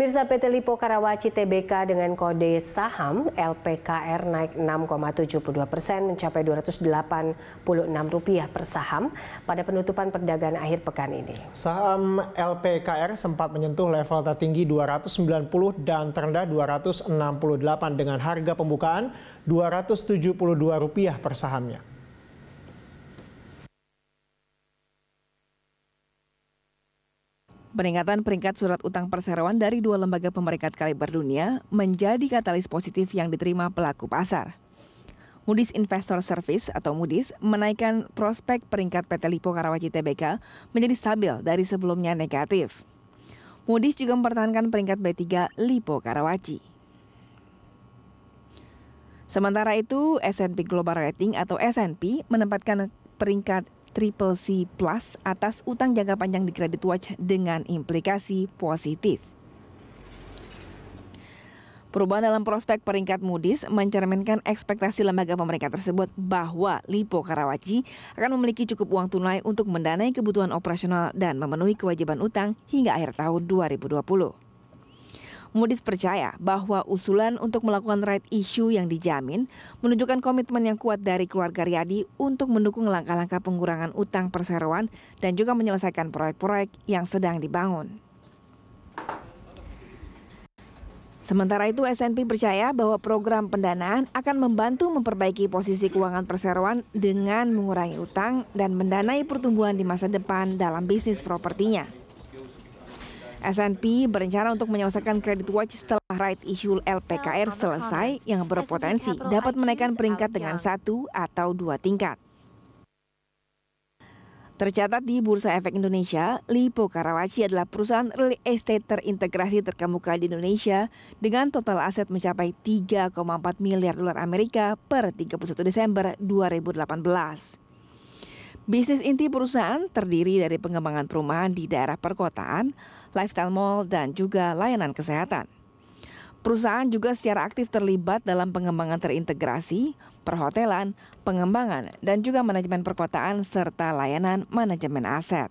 Mirsa PT Lipo Karawaci TBK dengan kode saham LPKR naik 6,72 persen mencapai Rp286 per saham pada penutupan perdagangan akhir pekan ini. Saham LPKR sempat menyentuh level tertinggi 290 dan terendah 268 dengan harga pembukaan Rp272 per sahamnya. Peningkatan peringkat surat utang perseroan dari dua lembaga pemeringkat kaliber dunia menjadi katalis positif yang diterima pelaku pasar. Moody's Investor Service atau Moody's menaikkan prospek peringkat PT Lipo Karawaci TBK menjadi stabil dari sebelumnya negatif. Moody's juga mempertahankan peringkat B3 Lipo Karawaci. Sementara itu, S&P Global Rating atau S&P menempatkan peringkat Triple C Plus atas utang jangka panjang di Credit Watch dengan implikasi positif. Perubahan dalam prospek peringkat Moody's mencerminkan ekspektasi lembaga pemerintah tersebut bahwa Lipo Karawaci akan memiliki cukup uang tunai untuk mendanai kebutuhan operasional dan memenuhi kewajiban utang hingga akhir tahun 2020. Moody's percaya bahwa usulan untuk melakukan right issue yang dijamin menunjukkan komitmen yang kuat dari keluarga Riyadi untuk mendukung langkah-langkah pengurangan utang perseroan dan juga menyelesaikan proyek-proyek yang sedang dibangun. Sementara itu, SNP percaya bahwa program pendanaan akan membantu memperbaiki posisi keuangan perseroan dengan mengurangi utang dan mendanai pertumbuhan di masa depan dalam bisnis propertinya. S&P berencana untuk menyelesaikan kredit watch setelah right issue LPKR selesai yang berpotensi dapat menaikkan peringkat dengan satu atau dua tingkat. Tercatat di Bursa Efek Indonesia, Lipo Karawaci adalah perusahaan real estate terintegrasi terkemuka di Indonesia dengan total aset mencapai 3,4 miliar dolar Amerika per 31 Desember 2018. Bisnis inti perusahaan terdiri dari pengembangan perumahan di daerah perkotaan, lifestyle mall, dan juga layanan kesehatan. Perusahaan juga secara aktif terlibat dalam pengembangan terintegrasi, perhotelan, pengembangan, dan juga manajemen perkotaan serta layanan manajemen aset.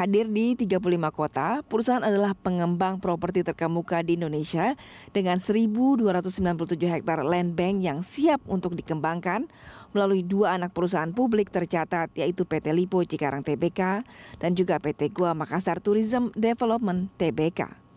Hadir di 35 kota, perusahaan adalah pengembang properti terkemuka di Indonesia dengan 1.297 hektar land bank yang siap untuk dikembangkan melalui dua anak perusahaan publik tercatat yaitu PT Lipo Cikarang TBK dan juga PT Gua Makassar Tourism Development TBK.